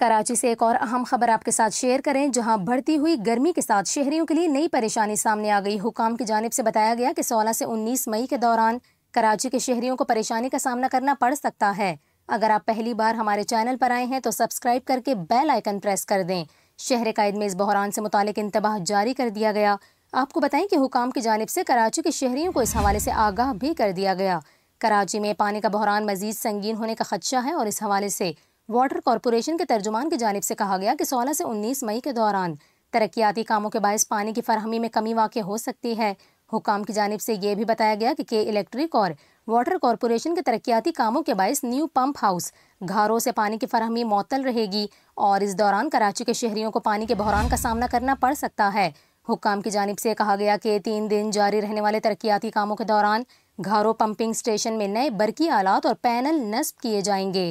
कराची से एक और अहम खबर आपके साथ शेयर करें जहां बढ़ती हुई गर्मी के साथ शहरियों के लिए नई परेशानी सामने आ गई हुकाम की जानब से बताया गया कि 16 से 19 मई के दौरान कराची के शहरियों को परेशानी का सामना करना पड़ सकता है अगर आप पहली बार हमारे चैनल पर आए हैं तो सब्सक्राइब करके बेल आइकन प्रेस कर दें शहर कायद में इस बहरान से मुतल इंतबाह जारी कर दिया गया आपको बताएं कि हुकाम की जानब से कराची के शहरियों को इस हवाले से आगाह भी कर दिया गया कराची में पानी का बहरान मजीद संगीन होने का खदशा है और इस हवाले से वाटर कॉरपोरेशन के तर्जुमान की जानब से कहा गया कि सोलह से उन्नीस मई के दौरान तरक्याती कामों के बायस पानी की फरहमी में कमी वाक़ हो सकती है हुकाम की जानब से ये भी बताया गया कि के इलेक्ट्रिक और वाटर कॉरपोरेशन के तरक्याती कामों के बायस न्यू पंप हाउस घरों से पानी की फरहमी मअतल रहेगी और इस दौरान कराची के शहरीों को पानी के बहरान का सामना करना पड़ सकता है हुकाम की जानब से कहा गया कि तीन दिन जारी रहने वाले तरक्याती कामों के दौरान घरों पंपिंग स्टेशन में नए बरकी आलात और पैनल नस्ब किए जाएंगे